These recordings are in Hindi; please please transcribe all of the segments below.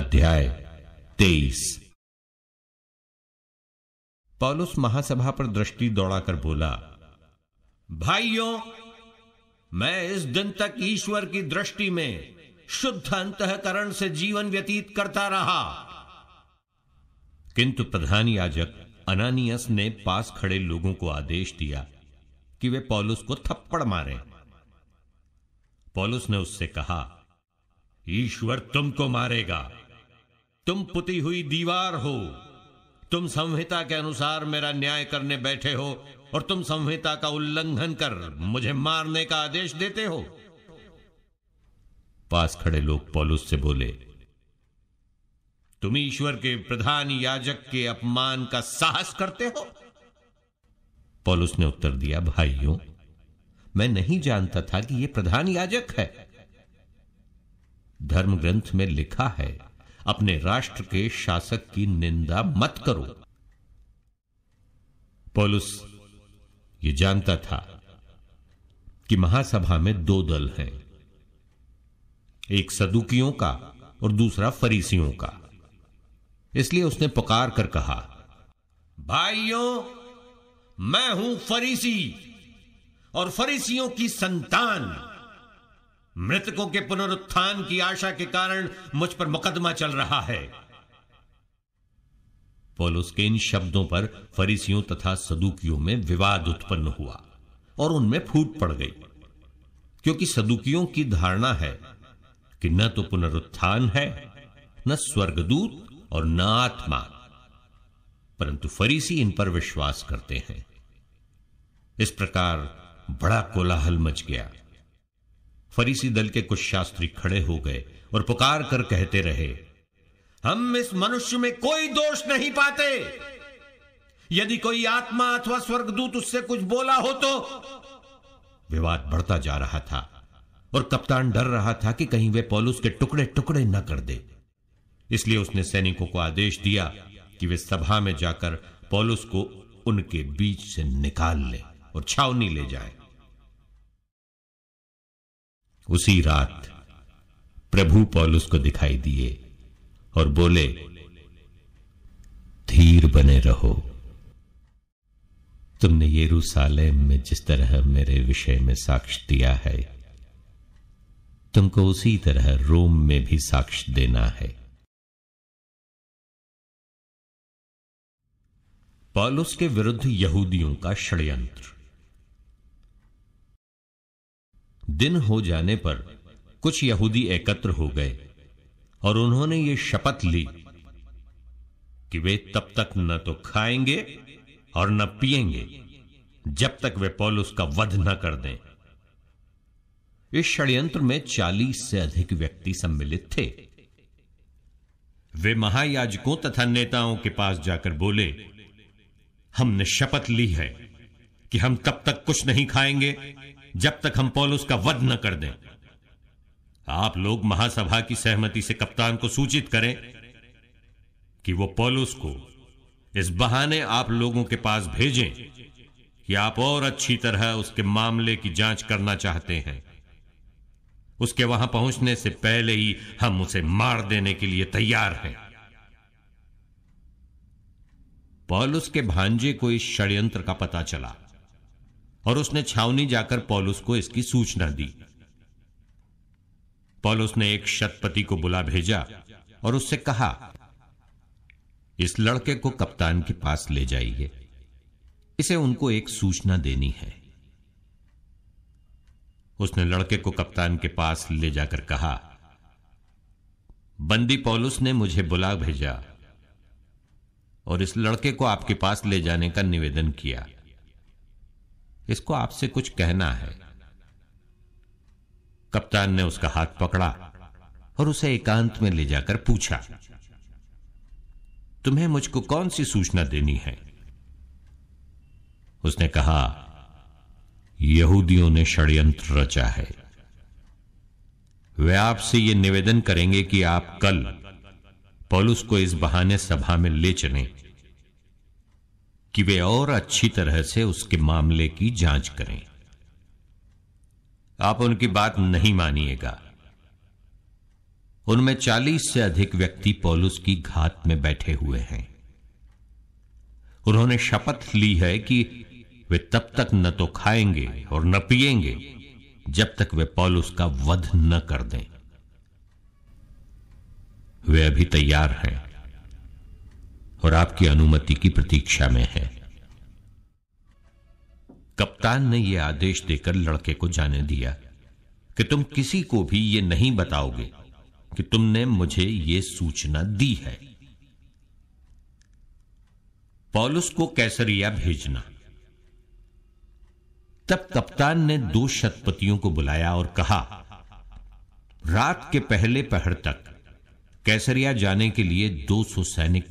अध्याय तेईस पॉलुस महासभा पर दृष्टि दौड़ाकर बोला भाइयों मैं इस दिन तक ईश्वर की दृष्टि में शुद्ध अंतकरण से जीवन व्यतीत करता रहा किंतु प्रधान याजक अनानियस ने पास खड़े लोगों को आदेश दिया कि वे पॉलुस को थप्पड़ मारें। पॉलुस ने उससे कहा ईश्वर तुमको मारेगा तुम पुती हुई दीवार हो तुम संहिता के अनुसार मेरा न्याय करने बैठे हो और तुम संहिता का उल्लंघन कर मुझे मारने का आदेश देते हो पास खड़े लोग पौलुस से बोले तुम ईश्वर के प्रधान याजक के अपमान का साहस करते हो पौलुस ने उत्तर दिया भाइयों मैं नहीं जानता था कि यह प्रधान याजक है धर्म ग्रंथ में लिखा है अपने राष्ट्र के शासक की निंदा मत करो पोलुस ये जानता था कि महासभा में दो दल हैं एक सदुकियों का और दूसरा फरीसियों का इसलिए उसने पुकार कर कहा भाइयों मैं हूं फरीसी और फरीसियों की संतान मृतकों के पुनरुत्थान की आशा के कारण मुझ पर मुकदमा चल रहा है पोलोस के इन शब्दों पर फरीसियों तथा सदुकियों में विवाद उत्पन्न हुआ और उनमें फूट पड़ गई क्योंकि सदुकियों की धारणा है कि न तो पुनरुत्थान है न स्वर्गदूत और न आत्मा परंतु फरीसी इन पर विश्वास करते हैं इस प्रकार बड़ा कोलाहल मच गया फरीसी दल के कुछ शास्त्री खड़े हो गए और पुकार कर कहते रहे हम इस मनुष्य में कोई दोष नहीं पाते यदि कोई आत्मा अथवा स्वर्गदूत उससे कुछ बोला हो तो विवाद बढ़ता जा रहा था और कप्तान डर रहा था कि कहीं वे पॉलुस के टुकड़े टुकड़े न कर दे इसलिए उसने सैनिकों को आदेश दिया कि वे सभा में जाकर पॉलुस को उनके बीच से निकाल ले और छावनी ले जाएं। उसी रात प्रभु पॉलुस को दिखाई दिए और बोले धीर बने रहो तुमने यरूशलेम में जिस तरह मेरे विषय में साक्ष दिया है तुमको उसी तरह रोम में भी साक्ष देना है पॉलुस के विरुद्ध यहूदियों का षड्यंत्र दिन हो जाने पर कुछ यहूदी एकत्र हो गए और उन्होंने ये शपथ ली कि वे तब तक न तो खाएंगे और न पिएंगे जब तक वे पॉल का वध न कर दें इस षड्यंत्र में चालीस से अधिक व्यक्ति सम्मिलित थे वे महायाजकों तथा नेताओं के पास जाकर बोले हमने शपथ ली है कि हम तब तक कुछ नहीं खाएंगे जब तक हम पॉलुस का वध न कर दें आप लोग महासभा की सहमति से कप्तान को सूचित करें कि वो पौलुस को इस बहाने आप लोगों के पास भेजें कि आप और अच्छी तरह उसके मामले की जांच करना चाहते हैं उसके वहां पहुंचने से पहले ही हम उसे मार देने के लिए तैयार हैं पॉलुस के भांजे को इस षड्यंत्र का पता चला और उसने छावनी जाकर पॉलुस को इसकी सूचना दी पॉलुस ने एक शतपति को बुला भेजा और उससे कहा इस लड़के को कप्तान के पास ले जाइए इसे उनको एक सूचना देनी है उसने लड़के को कप्तान के पास ले जाकर कहा बंदी पॉलुस ने मुझे बुला भेजा और इस लड़के को आपके पास ले जाने का निवेदन किया इसको आपसे कुछ कहना है कप्तान ने उसका हाथ पकड़ा और उसे एकांत में ले जाकर पूछा तुम्हें मुझको कौन सी सूचना देनी है उसने कहा यहूदियों ने षड्यंत्र रचा है वे आपसे यह निवेदन करेंगे कि आप कल पौलुस को इस बहाने सभा में ले चलें कि वे और अच्छी तरह से उसके मामले की जांच करें आप उनकी बात नहीं मानिएगा उनमें चालीस से अधिक व्यक्ति पोलुस की घात में बैठे हुए हैं उन्होंने शपथ ली है कि वे तब तक न तो खाएंगे और न पिएंगे जब तक वे पॉलुस का वध न कर दें वे अभी तैयार हैं और आपकी अनुमति की प्रतीक्षा में है कप्तान ने यह आदेश देकर लड़के को जाने दिया कि तुम किसी को भी यह नहीं बताओगे कि तुमने मुझे यह सूचना दी है पॉलुस को कैसरिया भेजना तब कप्तान ने दो शतपतियों को बुलाया और कहा रात के पहले पहर तक कैसरिया जाने के लिए 200 सैनिक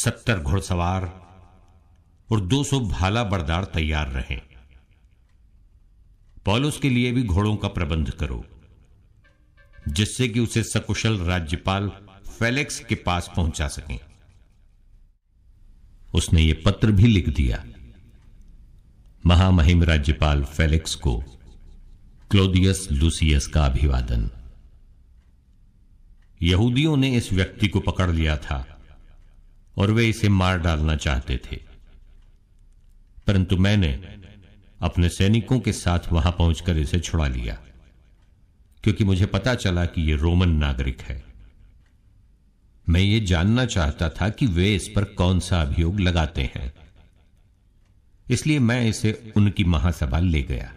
सत्तर घुड़सवार और दो सौ भाला बरदार तैयार रहे पॉलुस के लिए भी घोड़ों का प्रबंध करो जिससे कि उसे सकुशल राज्यपाल फेलेक्स के पास पहुंचा सके उसने यह पत्र भी लिख दिया महामहिम राज्यपाल फेलेक्स को क्लोदियस लूसियस का अभिवादन यहूदियों ने इस व्यक्ति को पकड़ लिया था और वे इसे मार डालना चाहते थे परंतु मैंने अपने सैनिकों के साथ वहां पहुंचकर इसे छुड़ा लिया क्योंकि मुझे पता चला कि यह रोमन नागरिक है मैं ये जानना चाहता था कि वे इस पर कौन सा अभियोग लगाते हैं इसलिए मैं इसे उनकी महासभा ले गया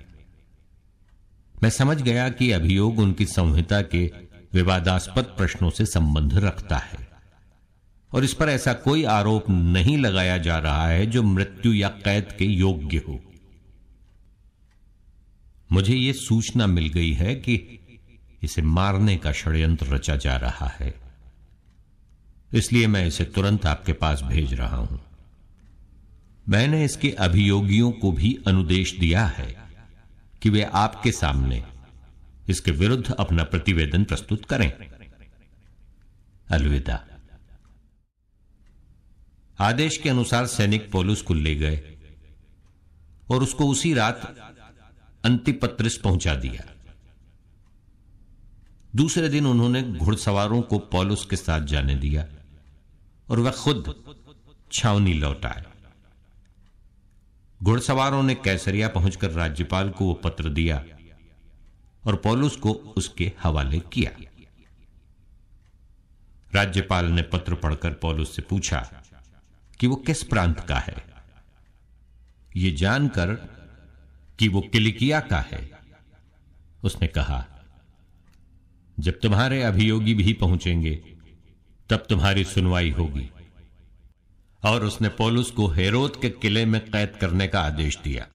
मैं समझ गया कि अभियोग उनकी संहिता के विवादास्पद प्रश्नों से संबंध रखता है और इस पर ऐसा कोई आरोप नहीं लगाया जा रहा है जो मृत्यु या कैद के योग्य हो मुझे यह सूचना मिल गई है कि इसे मारने का षड्यंत्र रचा जा रहा है इसलिए मैं इसे तुरंत आपके पास भेज रहा हूं मैंने इसके अभियोगियों को भी अनुदेश दिया है कि वे आपके सामने इसके विरुद्ध अपना प्रतिवेदन प्रस्तुत करें अलविदा आदेश के अनुसार सैनिक पोलूस को ले गए और उसको उसी रात अंतिपत्रिस पहुंचा दिया दूसरे दिन उन्होंने घुड़सवारों को पॉलुस के साथ जाने दिया और वह खुद छावनी लौट आए घुड़सवारों ने कैसरिया पहुंचकर राज्यपाल को वो पत्र दिया और पॉलुस को उसके हवाले किया राज्यपाल ने पत्र पढ़कर पॉलुस से पूछा कि वो किस प्रांत का है ये जानकर कि वो किलिकिया का है उसने कहा जब तुम्हारे अभियोगी भी पहुंचेंगे तब तुम्हारी सुनवाई होगी और उसने पोलुस को हेरोद के किले में कैद करने का आदेश दिया